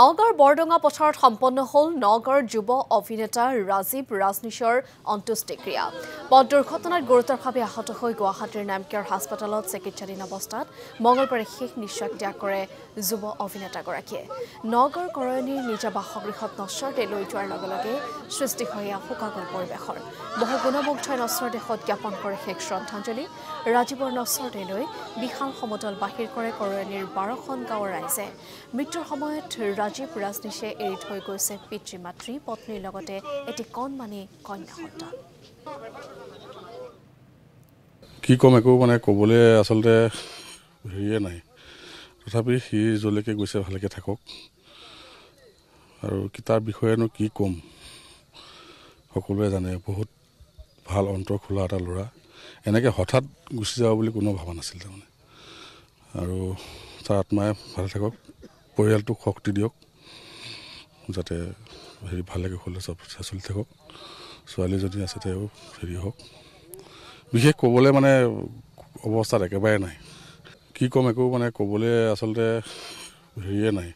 নগর বরডঙ্গা পথারত সম্পন্ন হল নগর যুব অভিনেতা রাজীব রাজনীশর অন্ত্যেষ্টিক্রিয়া পথ দুর্ঘটনায় গুরুতরভাবে আহত হয়ে গুয়াহীর নামকেয়ার হাসপাতাল চিকিৎসাধীন অবস্থা মঙ্গলবারে শেষ নিঃশ্বাস ত্যাগ করে যুব অভিনেতাগিয়ে নগর করয়নীর নিজা বাসগৃহ নশ্বরদে লোয়ারে সৃষ্টি হয়ে শোকাগুল পরিবেশর বহু গুণমুগ্ধ নশ্বর দেশত জ্ঞাপন করে শেষ শ্রদ্ধাঞ্জলি রাজীবর নশ্বর দেশাল সমতল বাহির করে করয়নীর বারোখান গাঁর রাইজে মৃত্যুর সময়ত ৰাজীৱ ৰাজনীশে এৰি থৈ গৈছে পিতৃ মাতৃ পত্নীৰ লগতে এটি কণমানি কন্যা সন্তান কি ক'ম একো মানে ক'বলৈ আচলতে হেৰিয়ে নাই তথাপি সি য'লৈকে গৈছে ভালকৈ থাকক আৰু তাৰ বিষয়েনো কি ক'ম সকলোৱে জানে বহুত ভাল অন্তৰ খোলা এটা ল'ৰা এনেকৈ হঠাৎ গুচি যাব বুলি কোনো ভবা নাছিল তাৰমানে আৰু তাৰ আত্মাই ভালে থাকক পৰিয়ালটোক শক্তি দিয়ক যাতে হেৰি ভালে কুশলে চব চলি থাকক ছোৱালী যদি আছে তেওঁ হেৰি হওক বিশেষ ক'বলৈ মানে অৱস্থাত একেবাৰে নাই কি ক'ম একো মানে ক'বলৈ আচলতে হেৰিয়ে নাই